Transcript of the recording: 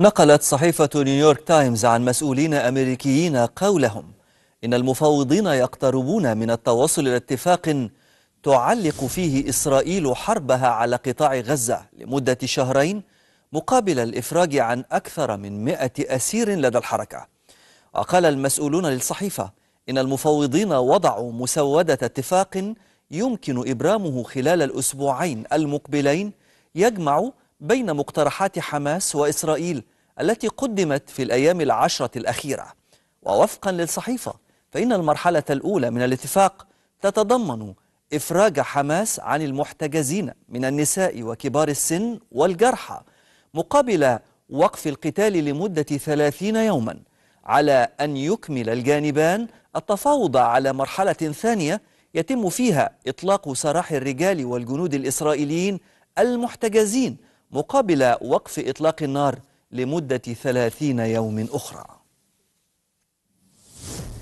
نقلت صحيفة نيويورك تايمز عن مسؤولين أمريكيين قولهم إن المفاوضين يقتربون من التوصل إلى اتفاق تعلق فيه إسرائيل حربها على قطاع غزة لمدة شهرين مقابل الإفراج عن أكثر من مئة أسير لدى الحركة وقال المسؤولون للصحيفة إن المفاوضين وضعوا مسودة اتفاق يمكن إبرامه خلال الأسبوعين المقبلين يجمع بين مقترحات حماس وإسرائيل التي قدمت في الأيام العشرة الأخيرة ووفقا للصحيفة فإن المرحلة الأولى من الاتفاق تتضمن إفراج حماس عن المحتجزين من النساء وكبار السن والجرحى مقابل وقف القتال لمدة ثلاثين يوما على أن يكمل الجانبان التفاوض على مرحلة ثانية يتم فيها إطلاق سراح الرجال والجنود الإسرائيليين المحتجزين مقابل وقف إطلاق النار لمدة ثلاثين يوم أخرى